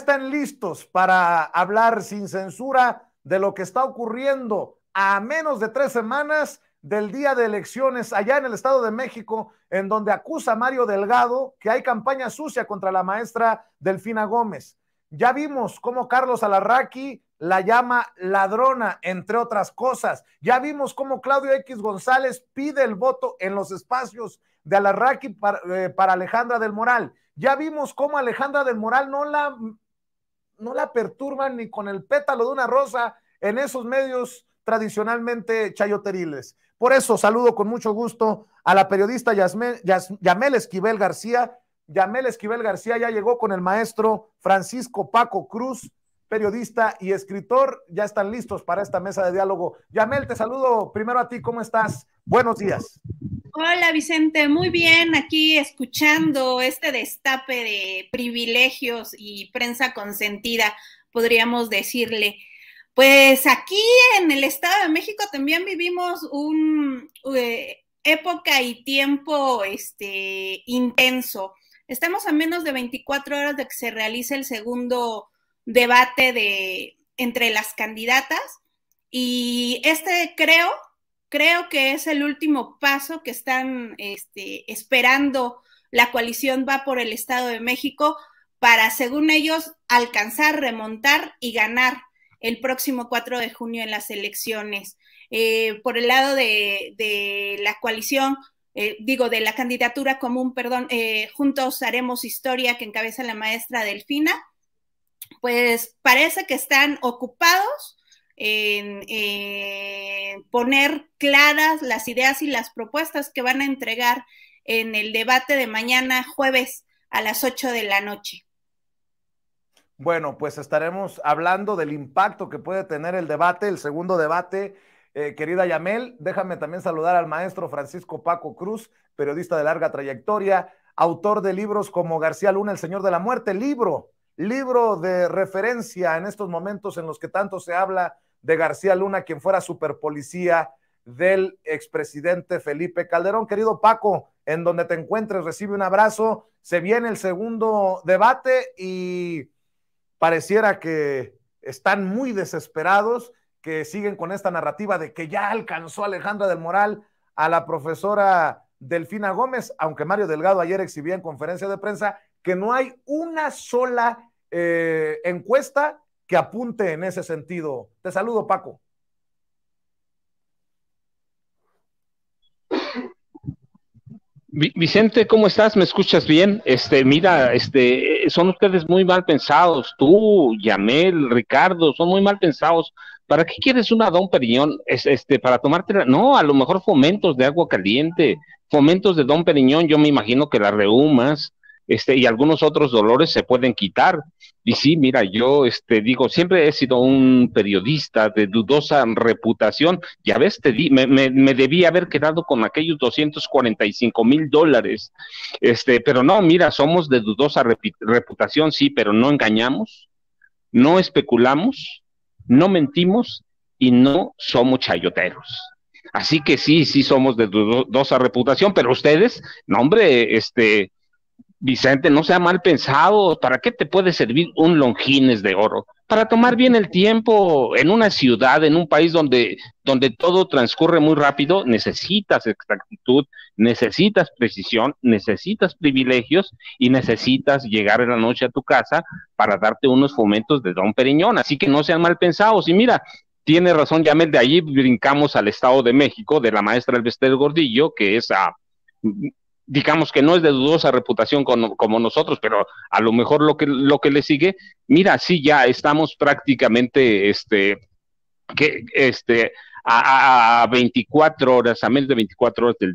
están listos para hablar sin censura de lo que está ocurriendo a menos de tres semanas del día de elecciones allá en el Estado de México, en donde acusa Mario Delgado que hay campaña sucia contra la maestra Delfina Gómez. Ya vimos cómo Carlos Alarraqui la llama ladrona, entre otras cosas. Ya vimos cómo Claudio X González pide el voto en los espacios de Alarraqui para, eh, para Alejandra del Moral. Ya vimos cómo Alejandra del Moral no la no la perturban ni con el pétalo de una rosa en esos medios tradicionalmente chayoteriles. Por eso saludo con mucho gusto a la periodista Yamel Esquivel García. Yamel Esquivel García ya llegó con el maestro Francisco Paco Cruz, periodista y escritor. Ya están listos para esta mesa de diálogo. Yamel, te saludo primero a ti. ¿Cómo estás? Buenos días. Hola Vicente, muy bien, aquí escuchando este destape de privilegios y prensa consentida, podríamos decirle. Pues aquí en el Estado de México también vivimos un eh, época y tiempo este, intenso. Estamos a menos de 24 horas de que se realice el segundo debate de, entre las candidatas y este creo creo que es el último paso que están este, esperando la coalición va por el Estado de México para, según ellos, alcanzar, remontar y ganar el próximo 4 de junio en las elecciones. Eh, por el lado de, la coalición, eh, digo, de la candidatura común, perdón, eh, juntos haremos historia que encabeza la maestra Delfina, pues parece que están ocupados en, eh, poner claras las ideas y las propuestas que van a entregar en el debate de mañana jueves a las 8 de la noche. Bueno, pues estaremos hablando del impacto que puede tener el debate, el segundo debate. Eh, querida Yamel, déjame también saludar al maestro Francisco Paco Cruz, periodista de larga trayectoria, autor de libros como García Luna, El Señor de la Muerte, libro, libro de referencia en estos momentos en los que tanto se habla de García Luna, quien fuera superpolicía del expresidente Felipe Calderón. Querido Paco, en donde te encuentres, recibe un abrazo. Se viene el segundo debate y pareciera que están muy desesperados, que siguen con esta narrativa de que ya alcanzó Alejandra del Moral a la profesora Delfina Gómez, aunque Mario Delgado ayer exhibía en conferencia de prensa que no hay una sola eh, encuesta que apunte en ese sentido. Te saludo, Paco. Vicente, ¿cómo estás? ¿Me escuchas bien? Este, mira, este, son ustedes muy mal pensados, tú, Yamel, Ricardo, son muy mal pensados. ¿Para qué quieres una Don Periñón? este, para tomarte No, a lo mejor fomentos de agua caliente, fomentos de Don Periñón, yo me imagino que la reumas, este, y algunos otros dolores se pueden quitar. Y sí, mira, yo este, digo, siempre he sido un periodista de dudosa reputación. Ya ves, te di, me, me, debí haber quedado con aquellos 245 mil dólares. Este, pero no, mira, somos de dudosa reputación, sí, pero no engañamos, no especulamos, no mentimos y no somos chayoteros. Así que sí, sí somos de dudosa reputación, pero ustedes, no hombre, este, Vicente, no sea mal pensado, ¿para qué te puede servir un longines de oro? Para tomar bien el tiempo en una ciudad, en un país donde, donde todo transcurre muy rápido, necesitas exactitud, necesitas precisión, necesitas privilegios y necesitas llegar en la noche a tu casa para darte unos fomentos de Don Periñón. Así que no sean mal pensados. Y mira, tiene razón Yamel, de allí brincamos al Estado de México, de la maestra vestido Gordillo, que es a digamos que no es de dudosa reputación como, nosotros, pero a lo mejor lo que, lo que le sigue, mira, sí, ya estamos prácticamente, este, que, este, a, 24 horas, a menos de 24 horas del,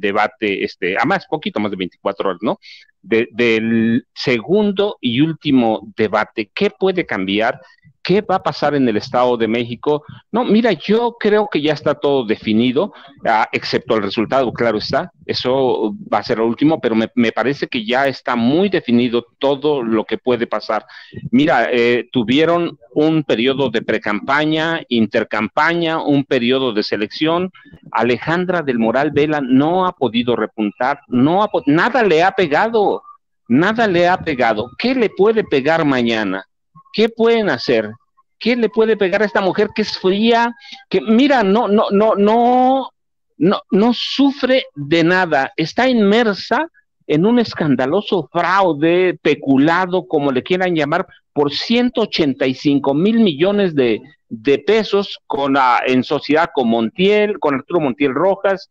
debate, este, a más, poquito más de 24 horas, ¿no? del segundo y último debate, ¿qué puede cambiar? ¿Qué va a pasar en el Estado de México? No, mira, yo creo que ya está todo definido, ah, excepto el resultado, claro está. Eso va a ser lo último, pero me, parece que ya está muy definido todo lo que puede pasar. Mira, eh, tuvieron un periodo de precampaña, intercampaña, un periodo de selección. Alejandra del Moral Vela no ha podido repuntar, no nada le ha pegado, nada le ha pegado. ¿Qué le puede pegar mañana? ¿Qué pueden hacer? ¿Qué le puede pegar a esta mujer que es fría? Que mira, no, no, no, no, no, no sufre de nada. Está inmersa en un escandaloso fraude, peculado, como le quieran llamar, por 185 mil millones de, pesos con la, en sociedad con Montiel, con Arturo Montiel Rojas,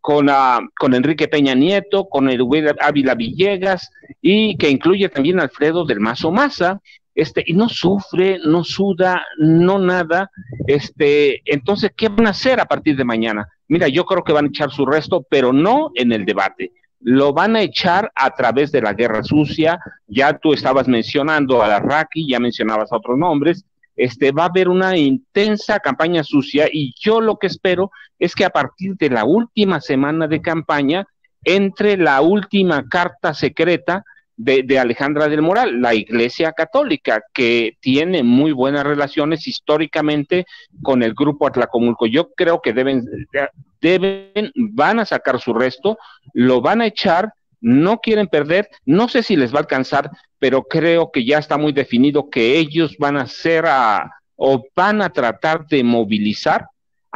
con, a, ah, con, Enrique Peña Nieto, con Eduardo Ávila Villegas y que incluye también Alfredo del Mazo Maza, este, y no sufre, no suda, no nada, este, entonces, ¿qué van a hacer a partir de mañana? Mira, yo creo que van a echar su resto, pero no en el debate. Lo van a echar a través de la guerra sucia. Ya tú estabas mencionando a la Raki, ya mencionabas a otros nombres. Este, va a haber una intensa campaña sucia y yo lo que espero es que a partir de la última semana de campaña entre la última carta secreta de, Alejandra del Moral, la Iglesia Católica, que tiene muy buenas relaciones históricamente con el grupo Atlacomulco. Yo creo que deben, deben, van a sacar su resto, lo van a echar, no quieren perder, no sé si les va a alcanzar, pero creo que ya está muy definido que ellos van a ser a, o van a tratar de movilizar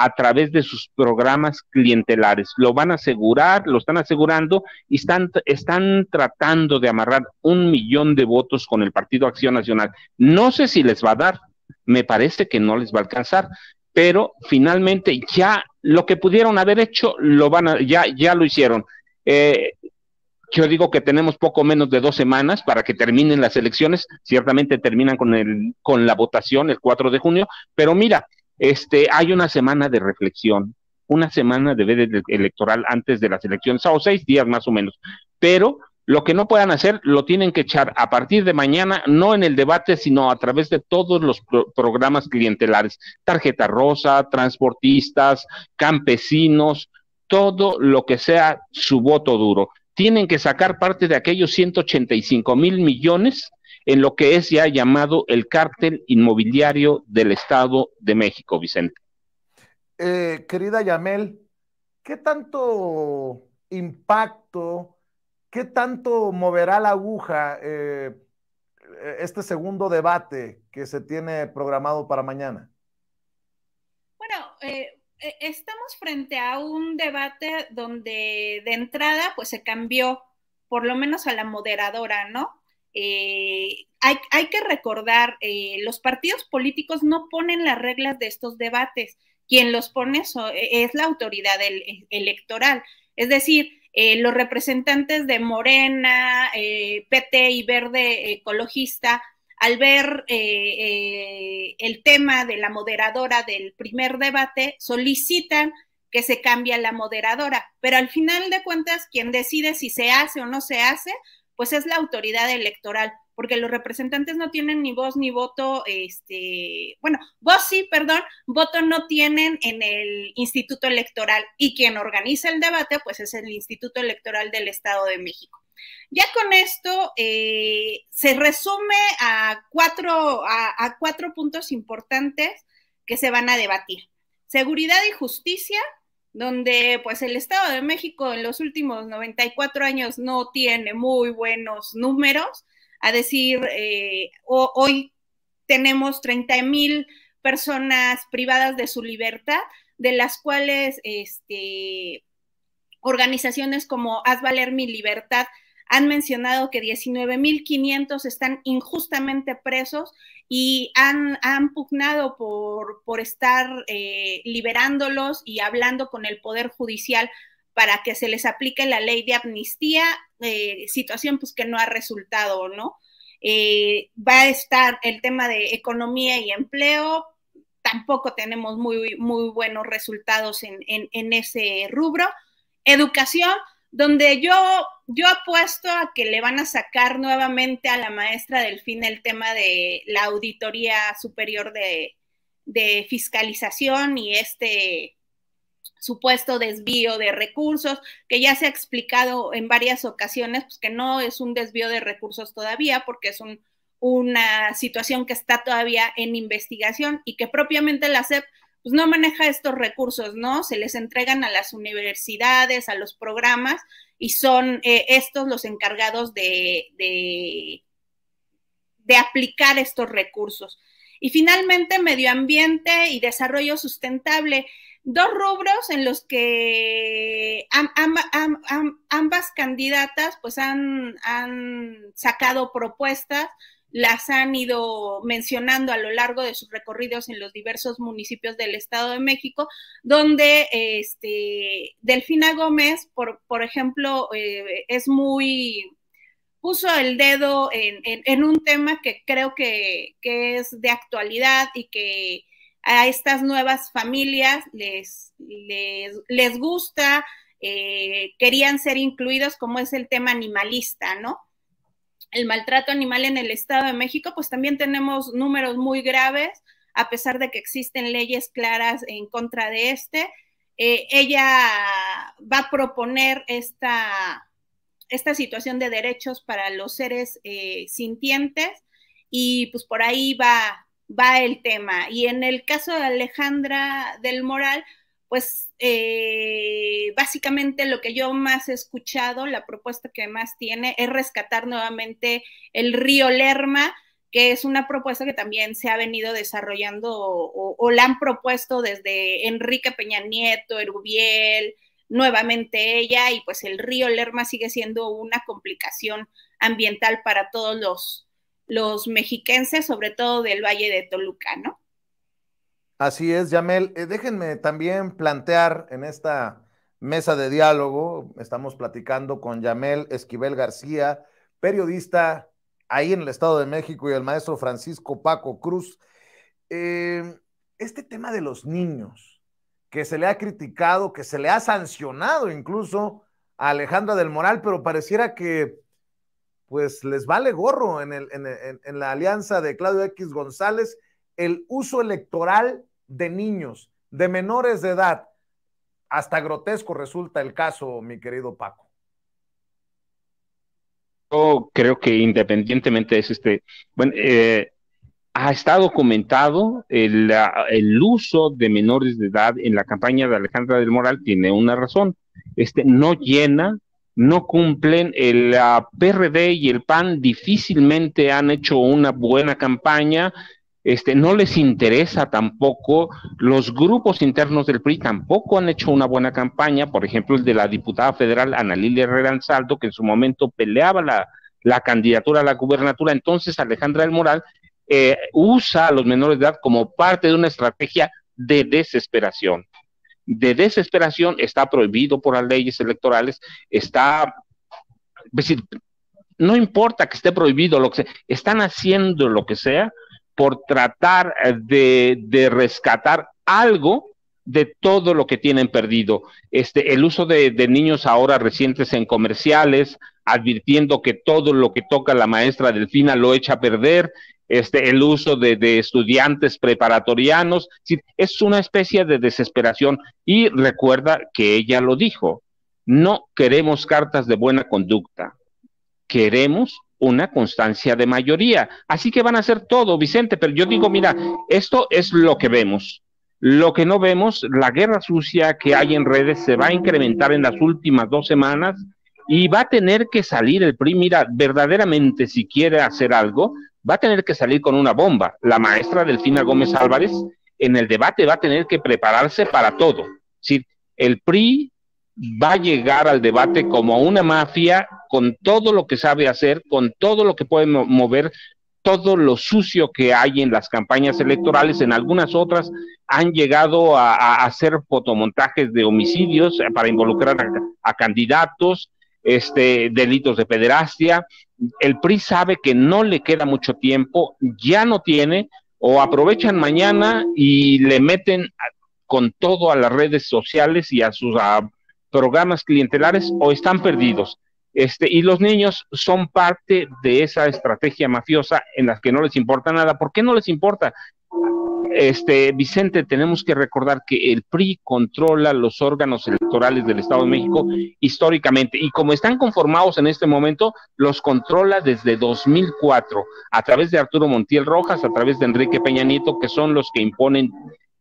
a través de sus programas clientelares. Lo van a asegurar, lo están asegurando y están, están tratando de amarrar un millón de votos con el Partido Acción Nacional. No sé si les va a dar, me parece que no les va a alcanzar, pero finalmente ya lo que pudieron haber hecho, lo van ya, ya lo hicieron. Eh, yo digo que tenemos poco menos de dos semanas para que terminen las elecciones. Ciertamente terminan con, el, con la votación el 4 de junio, pero mira, este, hay una semana de reflexión, una semana de veda electoral antes de las elecciones, o seis días más o menos. Pero lo que no puedan hacer lo tienen que echar a partir de mañana, no en el debate, sino a través de todos los programas clientelares, tarjeta rosa, transportistas, campesinos, todo lo que sea su voto duro. Tienen que sacar parte de aquellos 185 mil millones en lo que es ya llamado el cártel inmobiliario del Estado de México, Vicente. Eh, querida Yamel, ¿qué tanto impacto, qué tanto moverá la aguja eh, este segundo debate que se tiene programado para mañana? Bueno, eh, e-, estamos frente a un debate donde de entrada pues se cambió por lo menos a la moderadora, ¿no? Eh, hay, que recordar, eh, los partidos políticos no ponen las reglas de estos debates, quien los pone e, es la autoridad e, electoral, es decir, eh, los representantes de Morena, PT y Verde Ecologista, al ver el tema de la moderadora del primer debate, solicitan que se cambie la moderadora, pero al final de cuentas, quien decide si se hace o no se hace pues es la autoridad electoral, porque los representantes no tienen ni voz ni voto, este, bueno, voz sí, perdón, voto no tienen en el Instituto Electoral y quien organiza el debate, pues es el Instituto Electoral del Estado de México. Ya con esto eh, se resume a a cuatro puntos importantes que se van a debatir. Seguridad y justicia, donde pues el Estado de México en los últimos 94 años no tiene muy buenos números, a decir, eh, hoy tenemos 30 mil personas privadas de su libertad, de las cuales este, organizaciones como Haz Valer Mi Libertad han mencionado que 19.500 están injustamente presos y han, pugnado por, estar eh, liberándolos y hablando con el Poder Judicial para que se les aplique la ley de amnistía, eh, situación pues que no ha resultado, ¿no? Eh, va a estar el tema de economía y empleo, tampoco tenemos muy, muy buenos resultados en ese rubro. Educación, donde yo, apuesto a que le van a sacar nuevamente a la maestra Delfina el tema de la Auditoría Superior de, Fiscalización y este supuesto desvío de recursos, que ya se ha explicado en varias ocasiones, pues que no es un desvío de recursos todavía, porque es una situación que está todavía en investigación y que propiamente la CEP pues no maneja estos recursos, ¿no? Se les entregan a las universidades, a los programas, y son eh, estos los encargados de, de, aplicar estos recursos. Y finalmente, medio ambiente y desarrollo sustentable dos rubros en los que ambas candidatas pues han, han, sacado propuestas las han ido mencionando a lo largo de sus recorridos en los diversos municipios del Estado de México, donde este, Delfina Gómez, por, por ejemplo, eh, es muy puso el dedo en, un tema que creo que, es de actualidad y que a estas nuevas familias les, les, gusta, eh, querían ser incluidos, como es el tema animalista, ¿no? el maltrato animal en el Estado de México, pues también tenemos números muy graves, a pesar de que existen leyes claras en contra de este. Eh, ella va a proponer esta, esta situación de derechos para los seres eh, sintientes y pues por ahí va, va el tema. Y en el caso de Alejandra del Moral, pues eh, básicamente lo que yo más he escuchado, la propuesta que más tiene es rescatar nuevamente el río Lerma, que es una propuesta que también se ha venido desarrollando o, la han propuesto desde Enrique Peña Nieto, Erubiel, nuevamente ella, y pues el río Lerma sigue siendo una complicación ambiental para todos los, los mexiquenses, sobre todo del Valle de Toluca, ¿no? Así es, Yamel. Eh, déjenme también plantear en esta mesa de diálogo, estamos platicando con Yamel Esquivel García, periodista ahí en el Estado de México y el maestro Francisco Paco Cruz. Eh, este tema de los niños, que se le ha criticado, que se le ha sancionado incluso a Alejandra del Moral, pero pareciera que pues les vale gorro en la alianza de Claudio X González el uso electoral de niños, de menores de edad. Hasta grotesco resulta el caso, mi querido Paco. Yo creo que independientemente es este, bueno, eh, ha estado comentado el, el, uso de menores de edad en la campaña de Alejandra del Moral tiene una razón. Este no llena, no cumplen el PRD y el PAN difícilmente han hecho una buena campaña este, no les interesa tampoco, los grupos internos del PRI tampoco han hecho una buena campaña, por ejemplo, el de la diputada federal Ana Lilia Herrera Ansaldo, que en su momento peleaba la, candidatura a la gubernatura, entonces Alejandra del Moral eh, usa a los menores de edad como parte de una estrategia de desesperación. De desesperación está prohibido por las leyes electorales, está... decir, no importa que esté prohibido, lo que sea, están haciendo lo que sea por tratar eh, de, rescatar algo de todo lo que tienen perdido. Este, el uso de, niños ahora recientes en comerciales, advirtiendo que todo lo que toca la maestra Delfina lo echa a perder, este, el uso de, de estudiantes preparatorianos, es una especie de desesperación. Y recuerda que ella lo dijo, no queremos cartas de buena conducta, queremos una constancia de mayoría. Así que van a hacer todo, Vicente, pero yo digo, mira, esto es lo que vemos. Lo que no vemos, la guerra sucia que hay en redes se va a incrementar en las últimas dos semanas y va a tener que salir el PRI, mira, verdaderamente si quiere hacer algo, va a tener que salir con una bomba. La maestra Delfina Gómez Álvarez en el debate va a tener que prepararse para todo. Si el PRI va a llegar al debate como una mafia con todo lo que sabe hacer, con todo lo que puede mover, todo lo sucio que hay en las campañas electorales, en algunas otras han llegado a, hacer fotomontajes de homicidios eh, para involucrar a, candidatos, este, delitos de pederastia. El PRI sabe que no le queda mucho tiempo, ya no tiene, o aprovechan mañana y le meten con todo a las redes sociales y a sus programas clientelares, o están perdidos. Este, y los niños son parte de esa estrategia mafiosa en la que no les importa nada. ¿Por qué no les importa? Este, Vicente, tenemos que recordar que el PRI controla los órganos electorales del Estado de México históricamente y como están conformados en este momento, los controla desde 2004 a través de Arturo Montiel Rojas, a través de Enrique Peña Nieto, que son los que imponen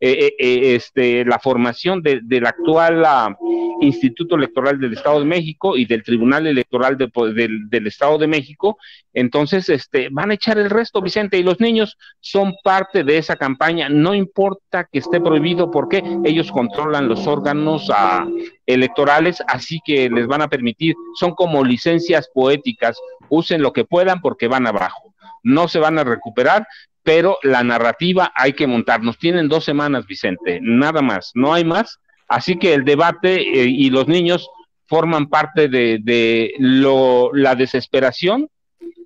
eh, eh, eh, este, la formación del actual ah, Instituto Electoral del Estado de México y del Tribunal Electoral del, Estado de México. Entonces, este, van a echar el resto, Vicente, y los niños son parte de esa campaña. No importa que esté prohibido porque ellos controlan los órganos ah, electorales, así que les van a permitir, son como licencias poéticas, usen lo que puedan porque van abajo no se van a recuperar, pero la narrativa hay que montarnos. Tienen dos semanas, Vicente, nada más, no hay más. Así que el debate eh, y los niños forman parte de, la desesperación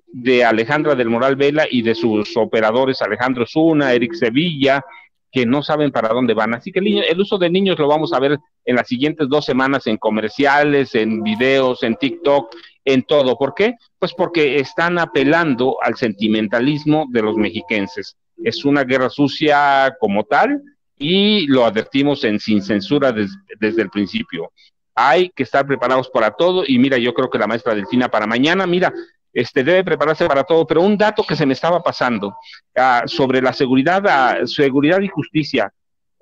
de Alejandra del Moral Vela y de sus operadores Alejandro Zuna, Eric Sevilla, que no saben para dónde van. Así que el, el uso de niños lo vamos a ver en las siguientes dos semanas en comerciales, en videos, en TikTok en todo. ¿Por qué? Pues porque están apelando al sentimentalismo de los mexiquenses. Es una guerra sucia como tal y lo advertimos en sin censura desde el principio. Hay que estar preparados para todo y mira, yo creo que la maestra Delfina para mañana, mira, este, debe prepararse para todo, pero un dato que se me estaba pasando ah, sobre la seguridad, ah, seguridad y justicia.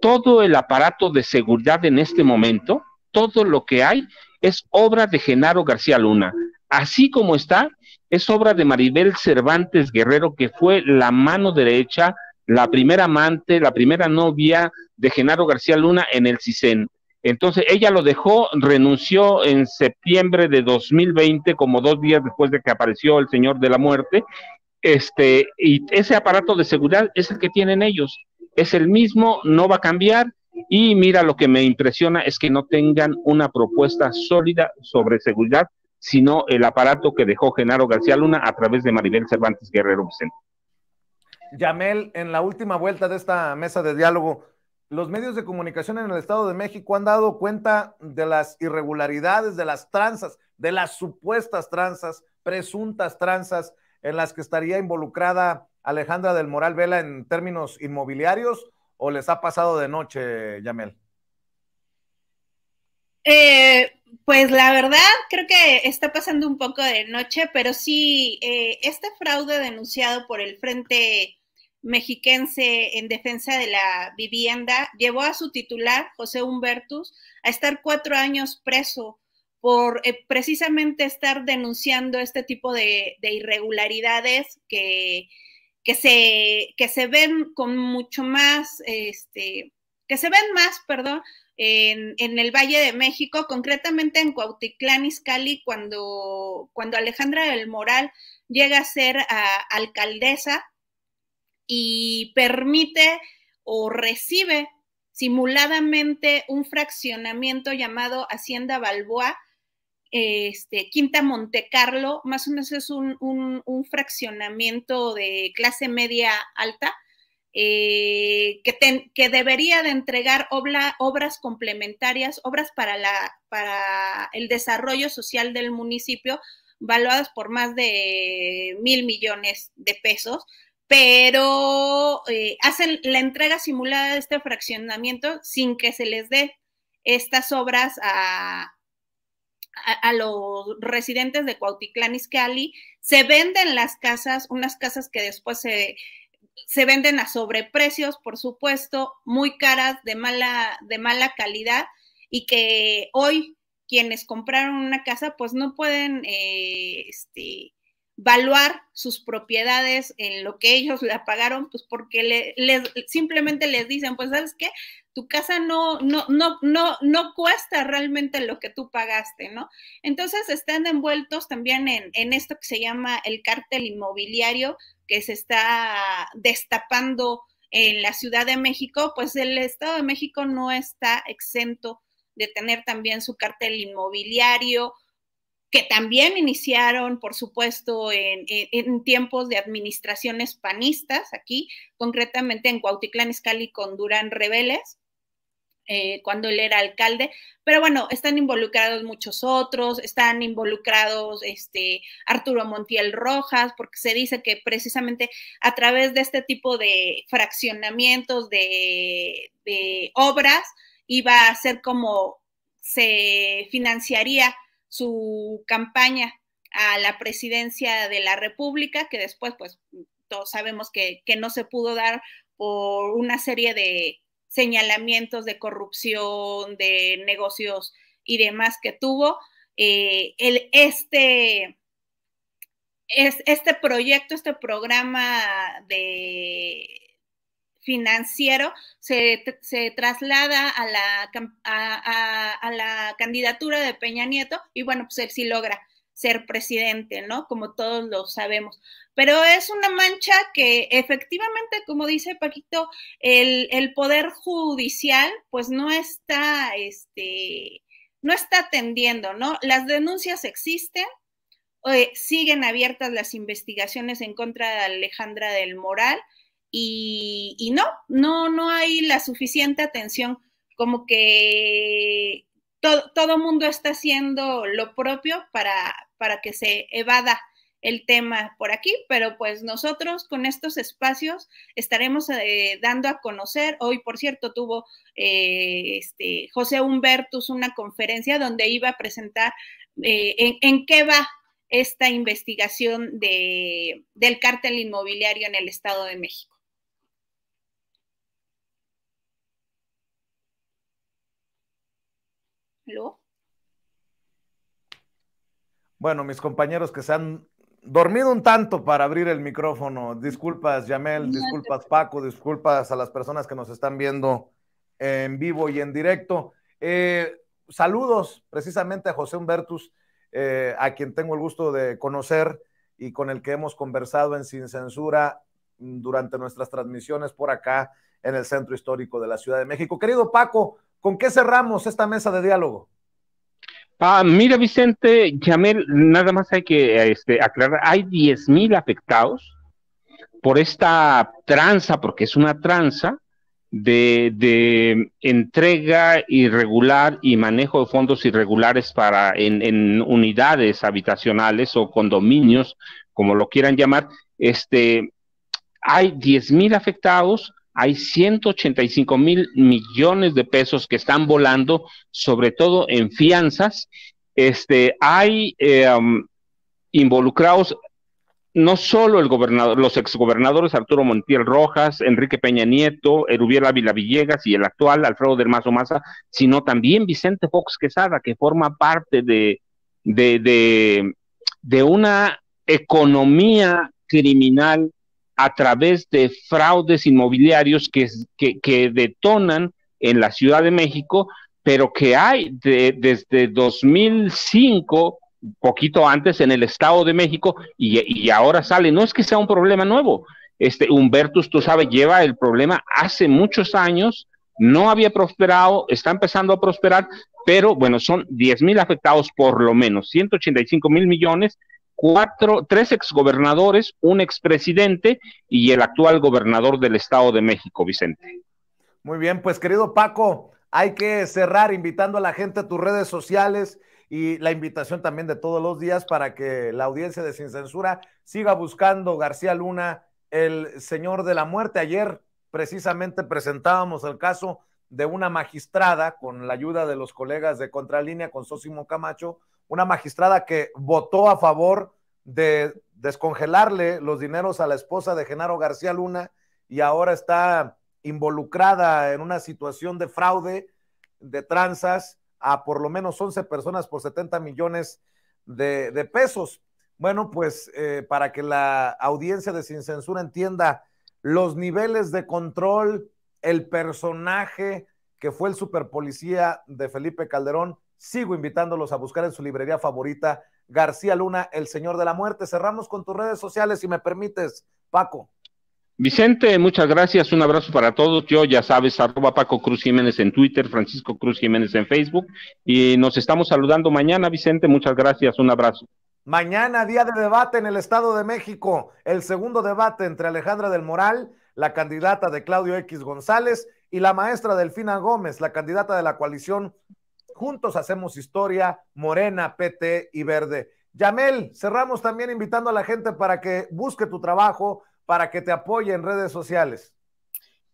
Todo el aparato de seguridad en este momento, todo lo que hay es obra de Genaro García Luna. Así como está, es obra de Maribel Cervantes Guerrero, que fue la mano derecha, la primera amante, la primera novia de Genaro García Luna en el CISEN. Entonces ella lo dejó, renunció en septiembre de 2020, como dos días después de que apareció el Señor de la Muerte. Este, y ese aparato de seguridad es el que tienen ellos. Es el mismo, no va a cambiar y mira, lo que me impresiona es que no tengan una propuesta sólida sobre seguridad, sino el aparato que dejó Genaro García Luna a través de Maribel Cervantes Guerrero Vicente. Yamel, en la última vuelta de esta mesa de diálogo, los medios de comunicación en el Estado de México han dado cuenta de las irregularidades, de las tranzas, de las supuestas tranzas, presuntas tranzas en las que estaría involucrada Alejandra del Moral Vela en términos inmobiliarios o les ha pasado de noche, Yamel? Eh, pues la verdad, creo que está pasando un poco de noche, pero sí, eh, este fraude denunciado por el Frente Mexiquense en Defensa de la Vivienda llevó a su titular, José Humbertus, a estar cuatro años preso por eh, precisamente estar denunciando este tipo de irregularidades que, que se, que se ven con mucho más, este, que se ven más, perdón, en, el Valle de México, concretamente en Cuautitlán Izcalli, cuando, cuando Alejandra del Moral llega a ser ah, alcaldesa y permite o recibe simuladamente un fraccionamiento llamado Hacienda Balboa, este, Quinta Carlo, más o menos es un, fraccionamiento de clase media alta, eh, que, debería de entregar obras complementarias, obras para, el desarrollo social del municipio, valuadas por más de mil millones de pesos, pero eh, hacen la entrega simulada de este fraccionamiento sin que se les dé estas obras a, a, los residentes de Cuautitlán Izcalli, se venden las casas, unas casas que después se, se venden a sobreprecios, por supuesto, muy caras, de mala, de mala calidad, y que hoy quienes compraron una casa, pues no pueden eh, este, valuar sus propiedades en lo que ellos la pagaron, pues porque le, simplemente les dicen, pues sabes qué, tu casa no, no, no, no, no cuesta realmente lo que tú pagaste, ¿no? Entonces están envueltos también en, esto que se llama el cártel inmobiliario que se está destapando en la Ciudad de México, pues el Estado de México no está exento de tener también su cártel inmobiliario, que también iniciaron, por supuesto, en, tiempos de administraciones panistas aquí, concretamente en Cuautitlán Izcalli con Durán Rebeles, eh, cuando él era alcalde, pero bueno, están involucrados muchos otros, están involucrados este Arturo Montiel Rojas, porque se dice que precisamente a través de este tipo de fraccionamientos de, obras iba a ser como se financiaría su campaña a la presidencia de la República, que después, pues, todos sabemos que no se pudo dar por una serie de señalamientos de corrupción, de negocios y demás que tuvo. Eh, el, este, es, este proyecto, este programa de financiero se, se traslada a la, a, a la candidatura de Peña Nieto y bueno, pues él sí logra ser presidente, ¿no? Como todos lo sabemos. Pero es una mancha que efectivamente, como dice Paquito, el, el poder judicial pues no está, este, no está atendiendo, ¿no? Las denuncias existen, eh, siguen abiertas las investigaciones en contra de Alejandra del Moral y, y no, no, no hay la suficiente atención como que todo, mundo está haciendo lo propio para, para que se evada el tema por aquí, pero pues nosotros con estos espacios estaremos eh, dando a conocer. Hoy, por cierto, tuvo eh, este, José Humbertus una conferencia donde iba a presentar eh, en, qué va esta investigación de, del cártel inmobiliario en el Estado de México. Bueno, mis compañeros que se han dormido un tanto para abrir el micrófono. Disculpas, Yamel, disculpas, Paco, disculpas a las personas que nos están viendo en vivo y en directo. Eh, saludos precisamente a José Humbertus, eh, a quien tengo el gusto de conocer y con el que hemos conversado en Sin Censura durante nuestras transmisiones por acá en el Centro Histórico de la Ciudad de México. Querido Paco, ¿Con qué cerramos esta mesa de diálogo? Ah, mira, Vicente, Jamel, nada más hay que este, aclarar, hay 10.000 mil afectados por esta tranza, porque es una tranza de, entrega irregular y manejo de fondos irregulares para en, unidades habitacionales o condominios, como lo quieran llamar, este, hay 10.000 mil afectados, hay 185 mil millones de pesos que están volando, sobre todo en fianzas. Este, hay eh, um, involucrados no solo el gobernador, los exgobernadores Arturo Montiel Rojas, Enrique Peña Nieto, Erubiel Ávila Villegas y el actual Alfredo del Mazo Maza, sino también Vicente Fox Quesada, que forma parte de, de, de una economía criminal a través de fraudes inmobiliarios que, que, detonan en la Ciudad de México, pero que hay desde 2005, poquito antes en el Estado de México, y, ahora sale. No es que sea un problema nuevo. Este, Humbertus, tú sabes, lleva el problema hace muchos años, no había prosperado, está empezando a prosperar, pero bueno, son 10 mil afectados por lo menos, 185 mil millones cuatro, tres exgobernadores, un expresidente y el actual gobernador del Estado de México, Vicente. Muy bien, pues querido Paco, hay que cerrar invitando a la gente a tus redes sociales y la invitación también de todos los días para que la audiencia de Sin Censura siga buscando García Luna, el señor de la muerte. Ayer precisamente presentábamos el caso de una magistrada con la ayuda de los colegas de Contralínea, con Sosimo Camacho, una magistrada que votó a favor de descongelarle los dineros a la esposa de Genaro García Luna y ahora está involucrada en una situación de fraude, de tranzas, a por lo menos 11 personas por 70 millones de, pesos. Bueno, pues eh, para que la audiencia de Sin Censura entienda los niveles de control, el personaje que fue el superpolicía de Felipe Calderón, Sigo invitándolos a buscar en su librería favorita García Luna, El Señor de la Muerte. Cerramos con tus redes sociales, si me permites, Paco. Vicente, muchas gracias, un abrazo para todos. Yo ya sabes, arroba Paco Cruz Jiménez en Twitter, Francisco Cruz Jiménez en Facebook. Y nos estamos saludando mañana, Vicente, muchas gracias, un abrazo. Mañana, día de debate en el Estado de México, el segundo debate entre Alejandra del Moral, la candidata de Claudio X González, y la maestra Delfina Gómez, la candidata de la coalición Juntos hacemos historia, Morena, PT y Verde. Yamel, cerramos también invitando a la gente para que busque tu trabajo, para que te apoye en redes sociales.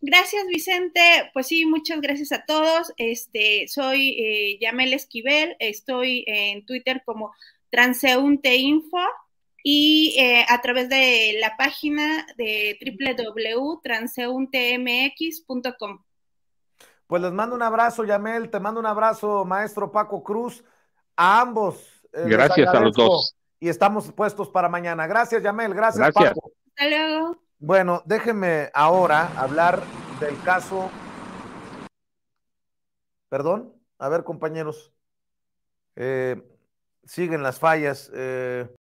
Gracias, Vicente. Pues sí, muchas gracias a todos. Este, soy eh, Yamel Esquivel, estoy en Twitter como transeunteinfo y eh, a través de la página de www.transeuntmx.com. Pues les mando un abrazo, Yamel, te mando un abrazo, maestro Paco Cruz, a ambos. Eh, gracias a los dos. Y estamos puestos para mañana. Gracias, Yamel, gracias, gracias. Paco. Hasta luego. Bueno, déjenme ahora hablar del caso. Perdón, a ver, compañeros. Eh, siguen las fallas. Eh...